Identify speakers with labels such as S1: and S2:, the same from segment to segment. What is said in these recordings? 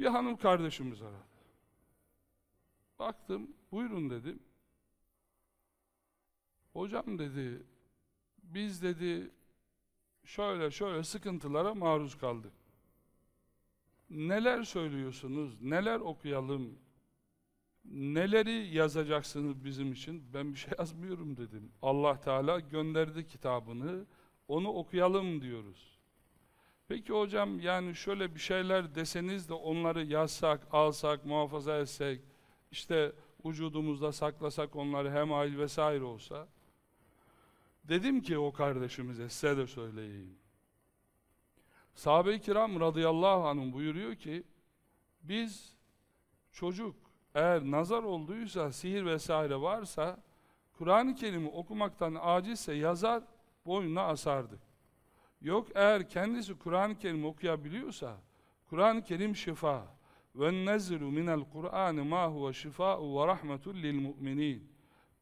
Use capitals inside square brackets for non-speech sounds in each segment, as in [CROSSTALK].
S1: Bir hanım kardeşimiz aradı. Baktım, buyurun dedim. Hocam dedi, biz dedi şöyle şöyle sıkıntılara maruz kaldık. Neler söylüyorsunuz, neler okuyalım, neleri yazacaksınız bizim için? Ben bir şey [LAUGHS] yazmıyorum dedim. Allah Teala gönderdi kitabını, onu okuyalım diyoruz. Peki hocam yani şöyle bir şeyler deseniz de onları yazsak, alsak, muhafaza etsek, işte vücudumuzda saklasak onları hem hemail vesaire olsa. Dedim ki o kardeşimize size de söyleyeyim. Sahabe-i kiram radıyallahu anh'ın buyuruyor ki biz çocuk eğer nazar olduysa, sihir vesaire varsa Kur'an-ı Kerim'i okumaktan acizse yazar, boynuna asardık. Yok eğer kendisi Kur'an-ı Kerim okuyabiliyorsa, Kur'an-ı Kerim şifa. وَالنَّزِلُ مِنَ الْقُرْآنِ şifa ve شِفَاءُ lil لِلْمُؤْمِنِينَ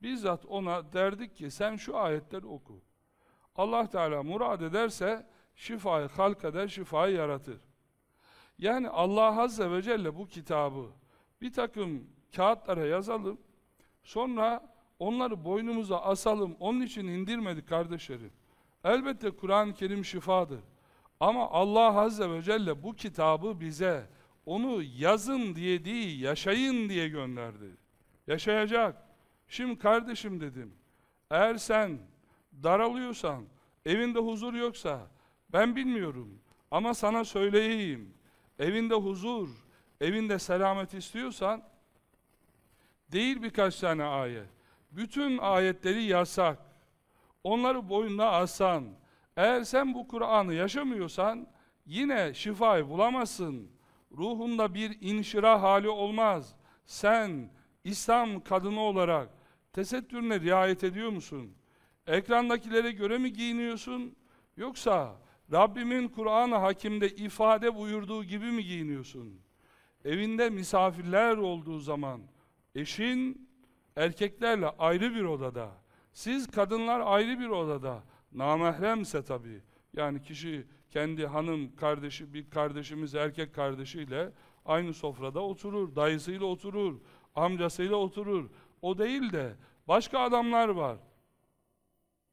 S1: Bizzat ona derdik ki sen şu ayetleri oku. Allah Teala murad ederse şifayı halk eder, şifayı yaratır. Yani Allah Azze ve Celle bu kitabı bir takım kağıtlara yazalım, sonra onları boynumuza asalım, onun için indirmedik kardeşlerim. Elbette Kur'an-ı Kerim şifadır. Ama Allah Azze ve Celle bu kitabı bize onu yazın diye değil, yaşayın diye gönderdi. Yaşayacak. Şimdi kardeşim dedim, eğer sen daralıyorsan, evinde huzur yoksa, ben bilmiyorum ama sana söyleyeyim, evinde huzur, evinde selamet istiyorsan, değil birkaç tane ayet, bütün ayetleri yasak, onları boynuna asan, eğer sen bu Kur'an'ı yaşamıyorsan yine şifayı bulamazsın. Ruhunda bir inşira hali olmaz. Sen İslam kadını olarak tesettürüne riayet ediyor musun? Ekrandakilere göre mi giyiniyorsun? Yoksa Rabbimin Kur'an-ı Hakim'de ifade buyurduğu gibi mi giyiniyorsun? Evinde misafirler olduğu zaman eşin erkeklerle ayrı bir odada, siz kadınlar ayrı bir odada, namahremse tabii. Yani kişi kendi hanım kardeşi, bir kardeşimiz erkek kardeşiyle aynı sofrada oturur, dayısıyla oturur, amcasıyla oturur. O değil de başka adamlar var.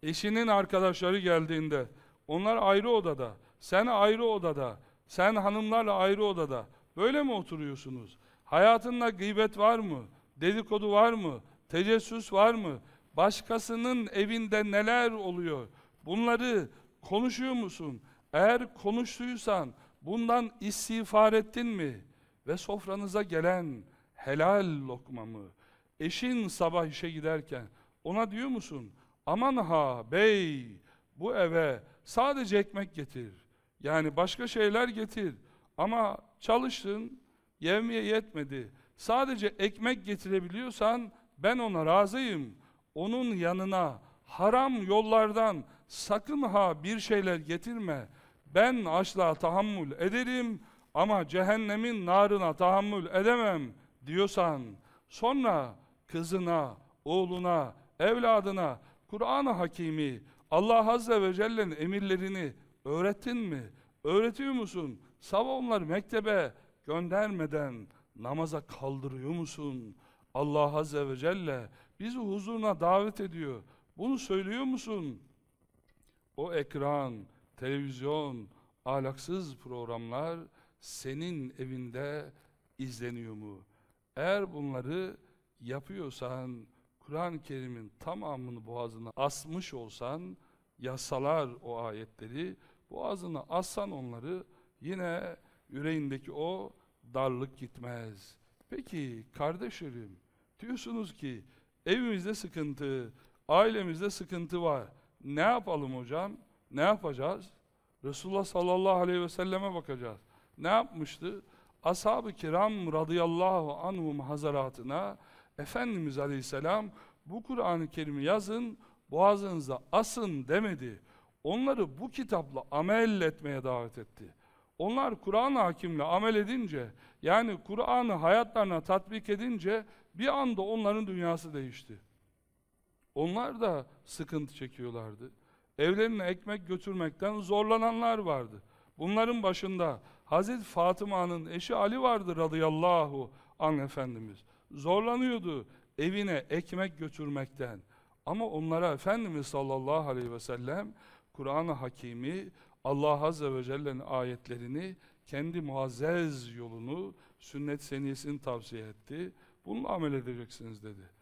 S1: Eşinin arkadaşları geldiğinde onlar ayrı odada, sen ayrı odada, sen hanımlarla ayrı odada. Böyle mi oturuyorsunuz? Hayatında gıybet var mı? Dedikodu var mı? Tecessüs var mı? Başkasının evinde neler oluyor? Bunları konuşuyor musun? Eğer konuştuysan bundan istiğfar ettin mi? Ve sofranıza gelen helal lokmamı, eşin sabah işe giderken ona diyor musun? Aman ha bey bu eve sadece ekmek getir. Yani başka şeyler getir. Ama çalıştın, yemeye yetmedi. Sadece ekmek getirebiliyorsan ben ona razıyım onun yanına haram yollardan sakın ha bir şeyler getirme. Ben açlığa tahammül ederim ama cehennemin narına tahammül edemem diyorsan sonra kızına, oğluna, evladına Kur'an-ı Hakimi Allah Azze ve Celle'nin emirlerini öğrettin mi? Öğretiyor musun? Sabah onları mektebe göndermeden namaza kaldırıyor musun? Allah Azze ve Celle Bizi huzuruna davet ediyor. Bunu söylüyor musun? O ekran, televizyon, ahlaksız programlar senin evinde izleniyor mu? Eğer bunları yapıyorsan, Kur'an-ı Kerim'in tamamını boğazına asmış olsan, yasalar o ayetleri, boğazına assan onları, yine yüreğindeki o darlık gitmez. Peki kardeşlerim, diyorsunuz ki Evimizde sıkıntı, ailemizde sıkıntı var. Ne yapalım hocam? Ne yapacağız? Resulullah sallallahu aleyhi ve selleme bakacağız. Ne yapmıştı? Ashab-ı kiram radıyallahu anhum hazaratına Efendimiz aleyhisselam bu Kur'an-ı Kerim'i yazın, boğazınıza asın demedi. Onları bu kitapla amel etmeye davet etti. Onlar Kur'an-ı Hakim'le amel edince, yani Kur'an'ı hayatlarına tatbik edince bir anda onların dünyası değişti. Onlar da sıkıntı çekiyorlardı. Evlerine ekmek götürmekten zorlananlar vardı. Bunların başında Hazreti Fatıma'nın eşi Ali vardı radıyallahu an Efendimiz. Zorlanıyordu evine ekmek götürmekten. Ama onlara Efendimiz sallallahu aleyhi ve sellem Kur'an-ı Hakimi Allah Azze ve Celle'nin ayetlerini kendi muazzez yolunu sünnet seniyesini tavsiye etti. Bununla amel edeceksiniz dedi.